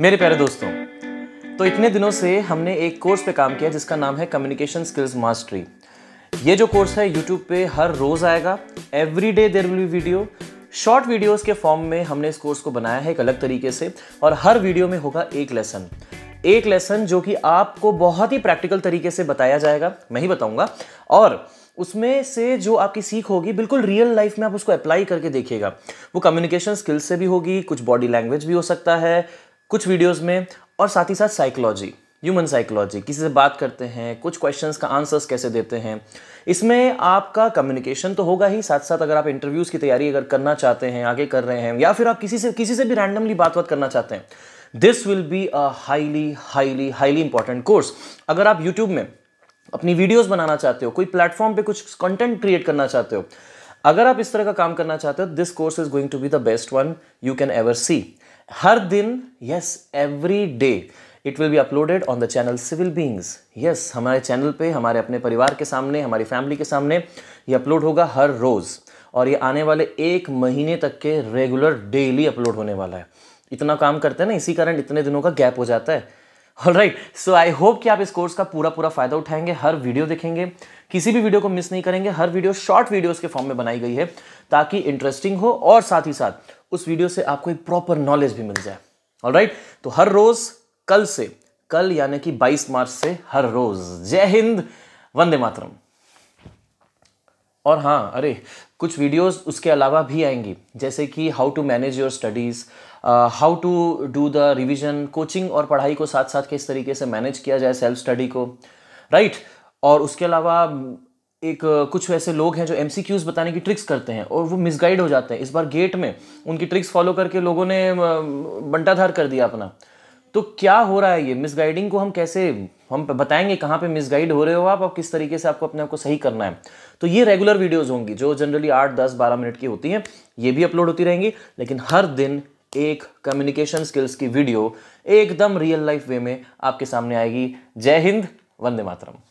मेरे प्यारे दोस्तों तो इतने दिनों से हमने एक कोर्स पे काम किया जिसका नाम है कम्युनिकेशन स्किल्स मास्टरी ये जो कोर्स है यूट्यूब पे हर रोज़ आएगा every day there will be video short videos के फॉर्म में हमने इस कोर्स को बनाया है एक अलग तरीके से और हर वीडियो में होगा एक लेसन एक लेसन जो कि आपको बहुत ही प्रैक्टिकल तरीके से बताया जाएगा मैं ही बताऊंगा और उसमें से जो आपकी सीख होगी बिल्कुल रियल लाइफ में आप उसको अप्लाई करके देखिएगा वो कम्युनिकेशन स्किल्स से भी होगी कुछ बॉडी लैंग्वेज भी हो सकता है कुछ वीडियोस में और साथ ही साथ साइकोलॉजी ह्यूमन साइकोलॉजी किसी से बात करते हैं कुछ क्वेश्चंस का आंसर्स कैसे देते हैं इसमें आपका कम्युनिकेशन तो होगा ही साथ साथ अगर आप इंटरव्यूज़ की तैयारी अगर करना चाहते हैं आगे कर रहे हैं या फिर आप किसी से किसी से भी रैंडमली बात बात करना चाहते हैं this will be a highly highly highly important course अगर आप यूट्यूब में अपनी वीडियोस बनाना चाहते हो कोई प्लेटफॉर्म पे कुछ कंटेंट क्रिएट करना चाहते हो अगर आप इस तरह का काम करना चाहते हो this course is going to be the best one you can ever see हर दिन yes every day it will be uploaded on the channel civil beings yes हमारे चैनल पे हमारे अपने परिवार के सामने हमारी फैमिली के सामने ये अपलोड होगा हर रोज़ और ये आने वाले एक महीने तक के रेगुलर डेली अपलोड होने वाला है इतना काम करते हैं ना इसी कारण इतने दिनों का गैप हो जाता है all right so I hope कि आप इस कोर्स का पूरा पूरा फायदा उठाएंगे हर वीडियो देखेंगे किसी भी वीडियो को मिस नहीं करेंगे हर वीडियो शॉर्ट वीडियोस के फॉर्म में बनाई गई है ताकि इंटरेस्टिंग हो और साथ ही साथ उस वीडियो से आपको एक प्रॉपर नॉलेज भी मिल जाए और राइट तो हर रोज कल से कल यानी कि 22 मार्च से हर रोज जय हिंद वंदे मातरम और हाँ अरे कुछ वीडियोस उसके अलावा भी आएंगी जैसे कि how to manage your studies how to do the revision coaching और पढ़ाई को साथ साथ किस तरीके से मैनेज किया जाए सेल्फ स्टडी को राइट right? और उसके अलावा एक कुछ ऐसे लोग हैं जो एम बताने की ट्रिक्स करते हैं और वो मिसगाइड हो जाते हैं इस बार गेट में उनकी ट्रिक्स फॉलो करके लोगों ने बंटाधार कर दिया अपना तो क्या हो रहा है ये मिसगाइडिंग को हम कैसे हम बताएंगे कहाँ पे मिसगाइड हो रहे हो आप और किस तरीके से आपको अपने आप को सही करना है तो ये रेगुलर वीडियोज़ होंगी जो जनरली आठ दस बारह मिनट की होती हैं ये भी अपलोड होती रहेंगी लेकिन हर दिन एक कम्युनिकेशन स्किल्स की वीडियो एकदम रियल लाइफ वे में आपके सामने आएगी जय हिंद वंदे मातरम